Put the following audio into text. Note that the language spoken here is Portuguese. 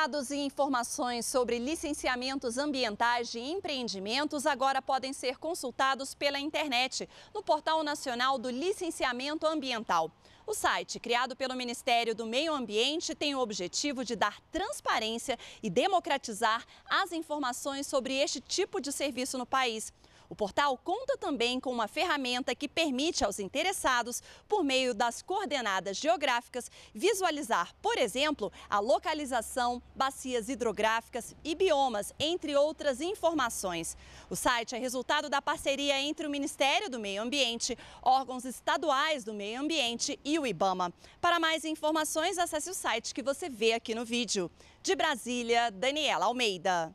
Dados e informações sobre licenciamentos ambientais de empreendimentos agora podem ser consultados pela internet no Portal Nacional do Licenciamento Ambiental. O site, criado pelo Ministério do Meio Ambiente, tem o objetivo de dar transparência e democratizar as informações sobre este tipo de serviço no país. O portal conta também com uma ferramenta que permite aos interessados, por meio das coordenadas geográficas, visualizar, por exemplo, a localização, bacias hidrográficas e biomas, entre outras informações. O site é resultado da parceria entre o Ministério do Meio Ambiente, órgãos estaduais do meio ambiente e o IBAMA. Para mais informações, acesse o site que você vê aqui no vídeo. De Brasília, Daniela Almeida.